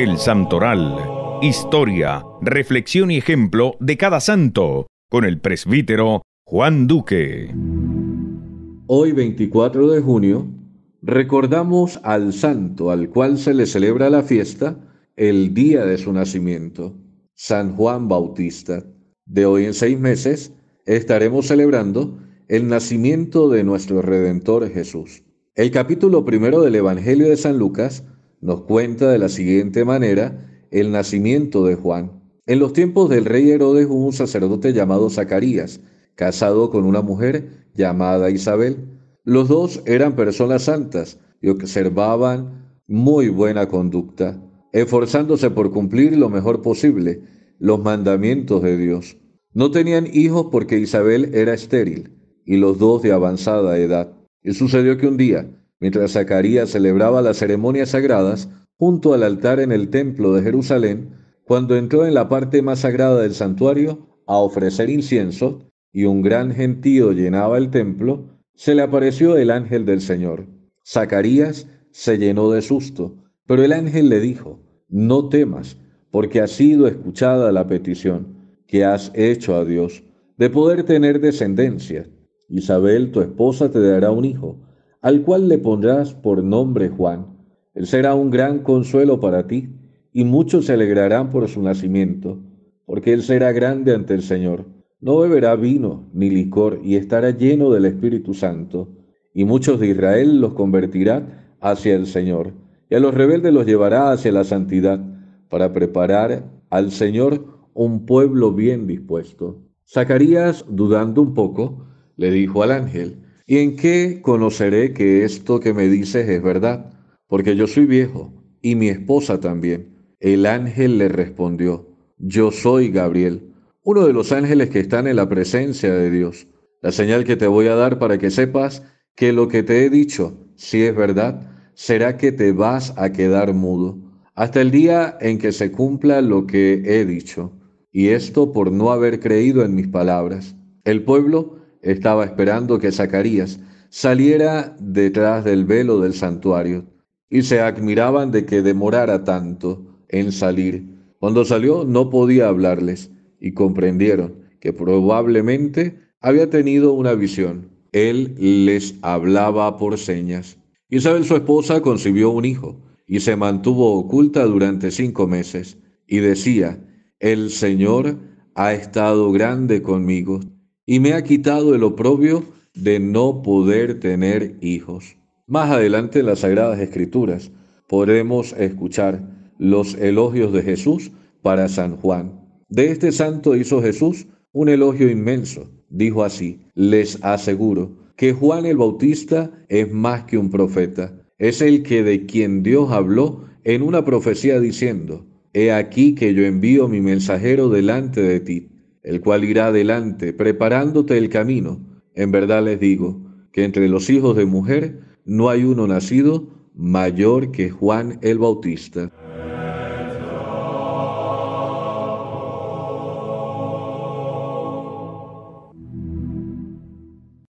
El Santoral. Historia, reflexión y ejemplo de cada santo, con el presbítero Juan Duque. Hoy 24 de junio recordamos al santo al cual se le celebra la fiesta el día de su nacimiento, San Juan Bautista. De hoy en seis meses estaremos celebrando el nacimiento de nuestro Redentor Jesús. El capítulo primero del Evangelio de San Lucas nos cuenta de la siguiente manera el nacimiento de Juan. En los tiempos del rey Herodes hubo un sacerdote llamado Zacarías, casado con una mujer llamada Isabel. Los dos eran personas santas y observaban muy buena conducta, esforzándose por cumplir lo mejor posible los mandamientos de Dios. No tenían hijos porque Isabel era estéril y los dos de avanzada edad. Y sucedió que un día, Mientras Zacarías celebraba las ceremonias sagradas junto al altar en el templo de Jerusalén, cuando entró en la parte más sagrada del santuario a ofrecer incienso, y un gran gentío llenaba el templo, se le apareció el ángel del Señor. Zacarías se llenó de susto, pero el ángel le dijo, no temas, porque ha sido escuchada la petición que has hecho a Dios de poder tener descendencia. Isabel, tu esposa, te dará un hijo al cual le pondrás por nombre Juan. Él será un gran consuelo para ti, y muchos se alegrarán por su nacimiento, porque él será grande ante el Señor. No beberá vino ni licor, y estará lleno del Espíritu Santo. Y muchos de Israel los convertirá hacia el Señor, y a los rebeldes los llevará hacia la santidad, para preparar al Señor un pueblo bien dispuesto. Zacarías, dudando un poco, le dijo al ángel, ¿Y en qué conoceré que esto que me dices es verdad? Porque yo soy viejo y mi esposa también. El ángel le respondió, yo soy Gabriel, uno de los ángeles que están en la presencia de Dios. La señal que te voy a dar para que sepas que lo que te he dicho, si es verdad, será que te vas a quedar mudo hasta el día en que se cumpla lo que he dicho. Y esto por no haber creído en mis palabras. El pueblo estaba esperando que Zacarías saliera detrás del velo del santuario y se admiraban de que demorara tanto en salir. Cuando salió no podía hablarles y comprendieron que probablemente había tenido una visión. Él les hablaba por señas. Isabel su esposa concibió un hijo y se mantuvo oculta durante cinco meses y decía, el Señor ha estado grande conmigo y me ha quitado el oprobio de no poder tener hijos. Más adelante en las Sagradas Escrituras podremos escuchar los elogios de Jesús para San Juan. De este santo hizo Jesús un elogio inmenso. Dijo así, les aseguro que Juan el Bautista es más que un profeta. Es el que de quien Dios habló en una profecía diciendo, He aquí que yo envío mi mensajero delante de ti, el cual irá adelante, preparándote el camino. En verdad les digo que entre los hijos de mujer no hay uno nacido mayor que Juan el Bautista.